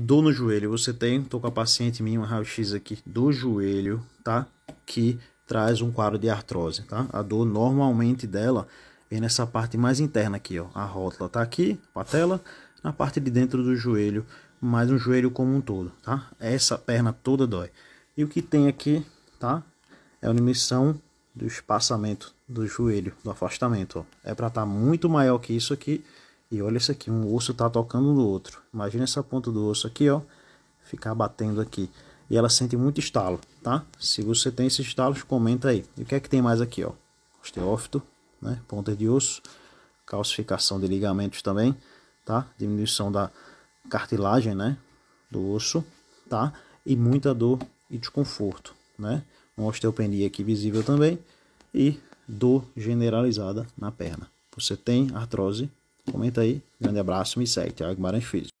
Dor no joelho, você tem, tô com a paciente minha, um raio-x aqui do joelho, tá? Que traz um quadro de artrose, tá? A dor normalmente dela vem é nessa parte mais interna aqui, ó. A rótula tá aqui, patela, na parte de dentro do joelho, mas no joelho como um todo, tá? Essa perna toda dói. E o que tem aqui, tá? É a emissão do espaçamento do joelho, do afastamento, ó. É para estar tá muito maior que isso aqui e olha isso aqui, um osso tá tocando no outro. Imagina essa ponta do osso aqui, ó, ficar batendo aqui. E ela sente muito estalo, tá? Se você tem esses estalos, comenta aí. E o que é que tem mais aqui, ó? Osteófito, né? Ponta de osso, calcificação de ligamentos também, tá? Diminuição da cartilagem, né? Do osso, tá? E muita dor e desconforto, né? Uma osteopenia aqui visível também e dor generalizada na perna. Você tem artrose Comenta aí. Grande abraço, me segue. Tiago Guimarães Filho.